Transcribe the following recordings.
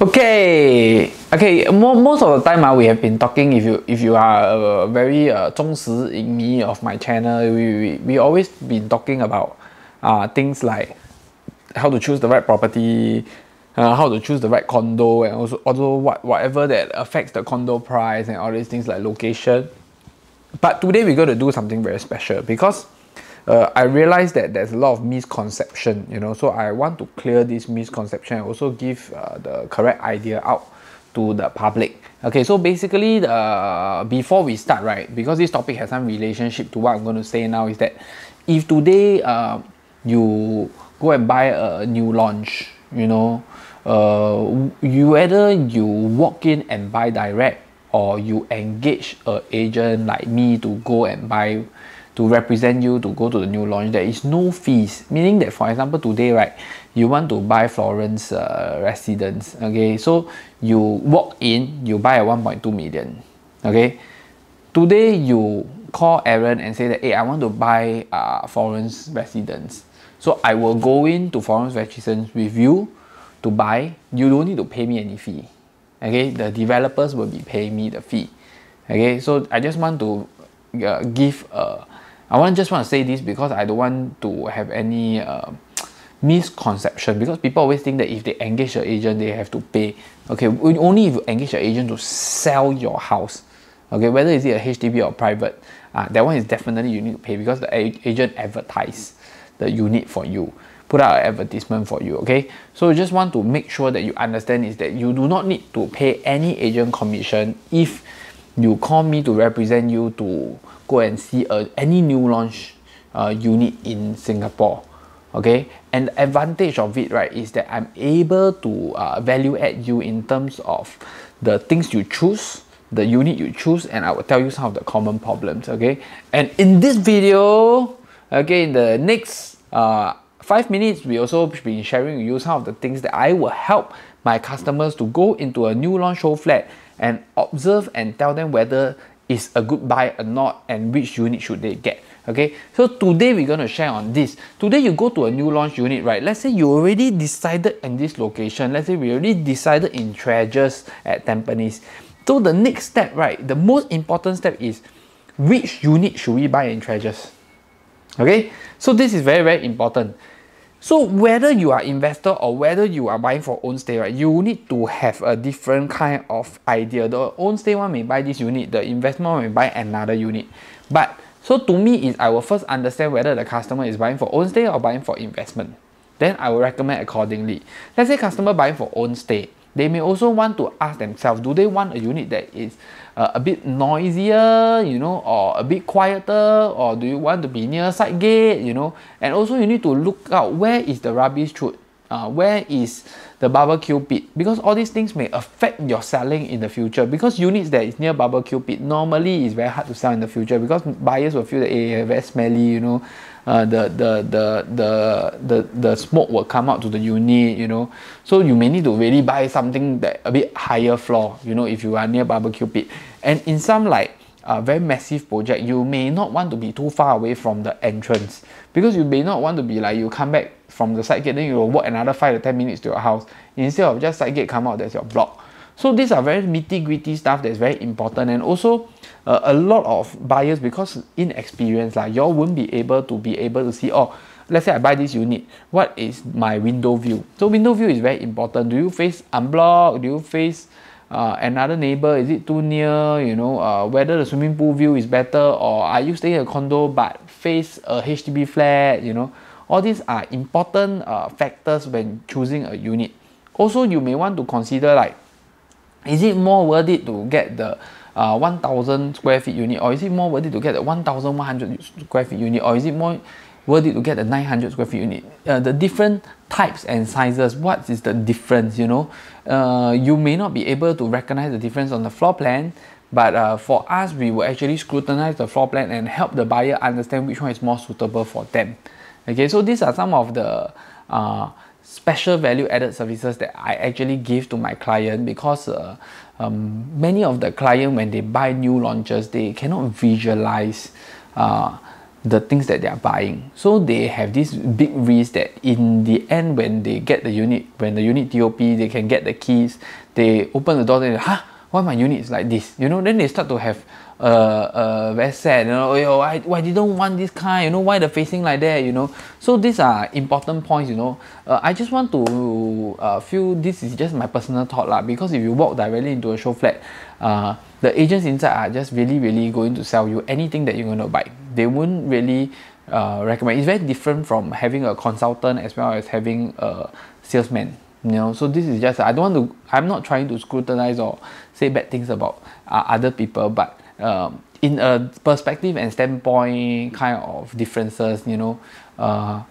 Okay, okay. most of the time, uh, we have been talking. If you if you are a very uh, 忠实影迷 of my channel, we, we we always been talking about uh, things like how to choose the right property, uh, how to choose the right condo, and also also what whatever that affects the condo price and all these things like location. But today we're going to do something very special because uh, I realize that there's a lot of misconception, you know, so I want to clear this misconception and also give uh, the correct idea out to the public. Okay, so basically, uh, before we start, right, because this topic has some relationship to what I'm going to say now, is that if today uh, you go and buy a new launch, you know, uh, you whether you walk in and buy direct or you engage a agent like me to go and buy to represent you to go to the new launch. There is no fees, meaning that for example today, right, you want to buy Florence uh, residence, okay? So you walk in, you buy a 1.2 million, okay? Today you call Aaron and say that, hey, I want to buy uh, Florence residence. So I will go in to Florence residence with you to buy. You don't need to pay me any fee, okay? The developers will be paying me the fee, okay? So I just want to uh, give a I want just want to say this because I don't want to have any uh, misconception because people always think that if they engage an agent, they have to pay. Okay, only if you engage an agent to sell your house. Okay, whether is it a HDB or private, uh, that one is definitely you need to pay because the agent advertise the unit for you, put out an advertisement for you. Okay, so just want to make sure that you understand is that you do not need to pay any agent commission if you call me to represent you to go and see a, any new launch uh, unit in Singapore. Okay, and the advantage of it, right, is that I'm able to uh, value add you in terms of the things you choose, the unit you choose, and I will tell you some of the common problems. Okay, and in this video, okay, in the next uh, five minutes, we also been sharing with you some of the things that I will help my customers to go into a new launch show flat and observe and tell them whether it's a good buy or not and which unit should they get. Okay, so today we're going to share on this. Today you go to a new launch unit, right? Let's say you already decided in this location. Let's say we already decided in Treasures at Tampines. So the next step, right, the most important step is which unit should we buy in Treasures? Okay, so this is very, very important. So whether you are investor or whether you are buying for own stay, right, you need to have a different kind of idea. The own stay one may buy this unit, the investment may buy another unit. But so to me is I will first understand whether the customer is buying for own stay or buying for investment. Then I will recommend accordingly. Let's say customer buying for own stay they may also want to ask themselves, do they want a unit that is uh, a bit noisier, you know, or a bit quieter, or do you want to be near side gate, you know? And also you need to look out where is the rubbish chute, uh, where is the barbecue pit, because all these things may affect your selling in the future. Because units that is near barbecue pit normally is very hard to sell in the future because buyers will feel that it eh, is very smelly, you know, uh, the, the, the, the, the, the smoke will come out to the unit, you know. So you may need to really buy something that a bit higher floor, you know, if you are near barbecue pit. And in some like uh, very massive project, you may not want to be too far away from the entrance because you may not want to be like you come back from the side gate, then you will walk another five to ten minutes to your house instead of just side gate come out. That's your block. So these are very nitty gritty stuff that's very important and also uh, a lot of buyers because inexperience, like y'all won't be able to be able to see oh let's say I buy this unit what is my window view so window view is very important do you face unblock do you face uh, another neighbor is it too near you know uh, whether the swimming pool view is better or are you staying in a condo but face a HDB flat you know all these are important uh, factors when choosing a unit also you may want to consider like is it more worth it to get the uh, 1,000 square feet unit or is it more worth it to get a 1,100 square feet unit or is it more worth it to get a 900 square feet unit uh, the different types and sizes what is the difference you know uh, you may not be able to recognize the difference on the floor plan but uh, for us we will actually scrutinize the floor plan and help the buyer understand which one is more suitable for them okay so these are some of the uh, special value added services that I actually give to my client because uh, um, many of the client when they buy new launches they cannot visualize uh, the things that they are buying so they have this big risk that in the end when they get the unit when the unit TOP they can get the keys they open the door and huh why my unit is like this you know then they start to have uh, uh, very sad. You know, oh, yo, I, I didn't want this kind. You know, why the facing like that? You know, so these are important points. You know, uh, I just want to uh, feel this is just my personal thought lah. Because if you walk directly into a show flat, uh, the agents inside are just really, really going to sell you anything that you're going to buy. They won't really uh, recommend. It's very different from having a consultant as well as having a salesman. You know, so this is just I don't want to. I'm not trying to scrutinize or say bad things about uh, other people, but um, in a perspective and standpoint kind of differences, you know, uh,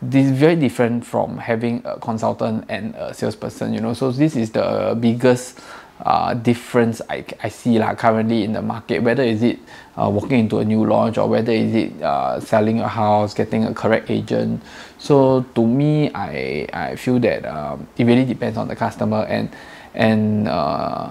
this is very different from having a consultant and a salesperson, you know. So this is the biggest uh, difference I, I see like, currently in the market, whether is it uh, walking into a new launch or whether is it uh, selling a house, getting a correct agent. So to me, I, I feel that um, it really depends on the customer and, and uh,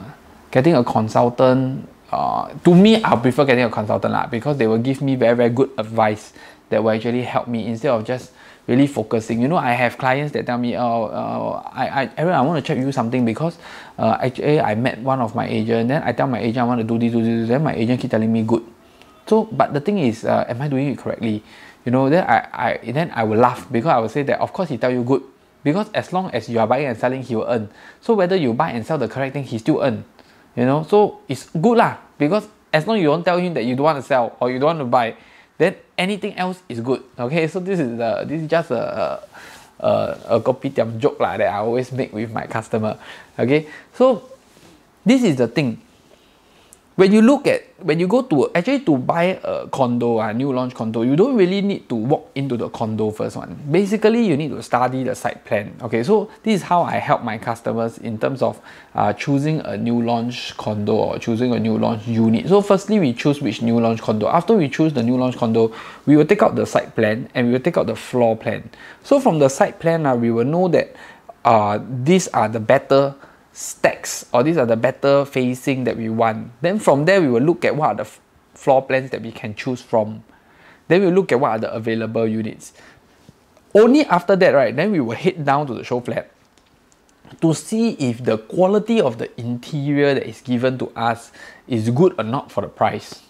getting a consultant uh, to me, I prefer getting a consultant lah because they will give me very, very good advice that will actually help me instead of just really focusing. You know, I have clients that tell me, oh, uh, I, I, Aaron, I want to check you something because uh, actually I met one of my agent. Then I tell my agent I want to do this, do this. Then my agent keep telling me good. So, but the thing is, uh, am I doing it correctly? You know, then I, I, then I will laugh because I will say that of course he tell you good because as long as you are buying and selling, he will earn. So whether you buy and sell the correct thing, he still earn. You know, so it's good lah because as long as you don't tell him that you don't want to sell or you don't want to buy, then anything else is good. Okay, so this is the this is just a a, a kopitiam joke lah that I always make with my customer. Okay, so this is the thing when you look at when you go to actually to buy a condo a ah, new launch condo you don't really need to walk into the condo first one basically you need to study the site plan okay so this is how i help my customers in terms of uh, choosing a new launch condo or choosing a new launch unit so firstly we choose which new launch condo after we choose the new launch condo we will take out the site plan and we will take out the floor plan so from the site plan uh, we will know that uh, these are the better stacks or these are the better facing that we want. Then from there, we will look at what are the floor plans that we can choose from. Then we look at what are the available units. Only after that, right, then we will head down to the show flat to see if the quality of the interior that is given to us is good or not for the price.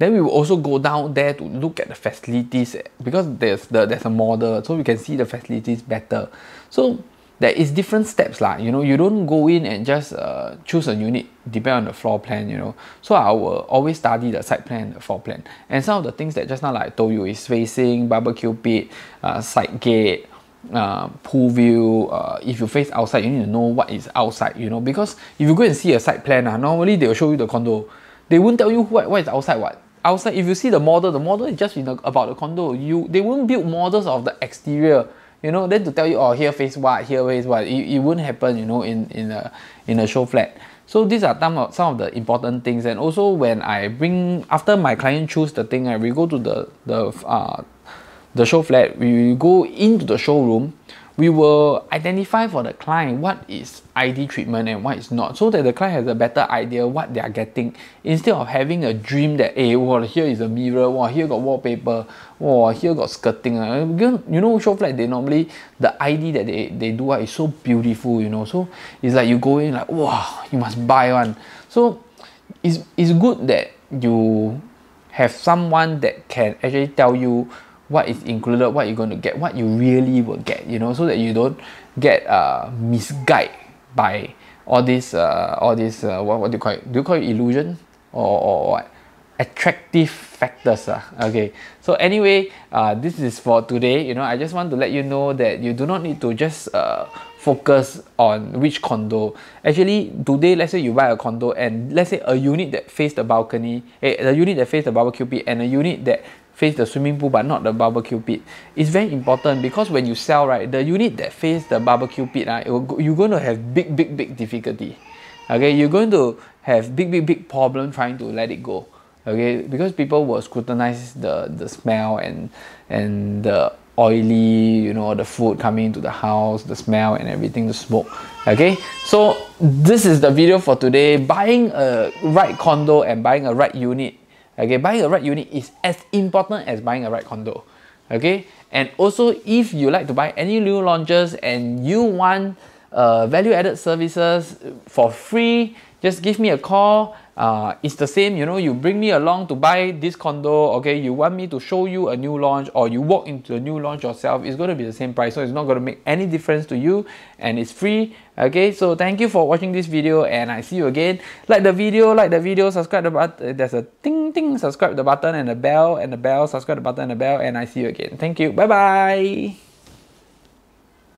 Then we will also go down there to look at the facilities because there's the, there's a model so we can see the facilities better. So there is different steps lah. You know, you don't go in and just uh, choose a unit depend on the floor plan. You know, so I will always study the site plan, the floor plan, and some of the things that just now like I told you is facing, barbecue pit, uh, side gate, uh, pool view. Uh, if you face outside, you need to know what is outside. You know, because if you go and see a site plan, uh, normally they will show you the condo. They won't tell you what what is outside. What outside? If you see the model, the model is just the, about the condo. You they won't build models of the exterior you know then to tell you oh here face what here face what it, it wouldn't happen you know in in a in a show flat so these are some of, some of the important things and also when i bring after my client choose the thing I we go to the the uh the show flat we go into the showroom we will identify for the client what is ID treatment and what is not so that the client has a better idea what they are getting instead of having a dream that hey eh, well here is a mirror wow, here got wallpaper wow, here got skirting again, uh, you know show flat they normally the ID that they, they do uh, is so beautiful you know so it's like you go in like wow you must buy one so it's, it's good that you have someone that can actually tell you what is included, what you're going to get, what you really will get, you know, so that you don't get uh, misguided by all this, uh, all this, uh, what, what do you call it? Do you call it illusion or, or what? attractive factors uh, okay so anyway uh, this is for today you know i just want to let you know that you do not need to just uh, focus on which condo actually today let's say you buy a condo and let's say a unit that faced the balcony a, eh, a unit that faced the barbecue pit and a unit that face the swimming pool but not the barbecue pit It's very important because when you sell right the unit that face the barbecue pit right, ah, you're going to have big big big difficulty okay you're going to have big big big problem trying to let it go okay because people will scrutinize the the smell and and the oily you know the food coming into the house the smell and everything the smoke okay so this is the video for today buying a right condo and buying a right unit Okay, buying a right unit is as important as buying a right condo. Okay, and also if you like to buy any new launches and you want uh, value added services for free, just give me a call uh, it's the same, you know, you bring me along to buy this condo, okay, you want me to show you a new launch or you walk into a new launch yourself, it's going to be the same price. So it's not going to make any difference to you and it's free. Okay, so thank you for watching this video and I see you again. Like the video, like the video, subscribe the button, there's a ting ting, subscribe the button and the bell and the bell, subscribe the button and the bell and I see you again. Thank you, bye bye.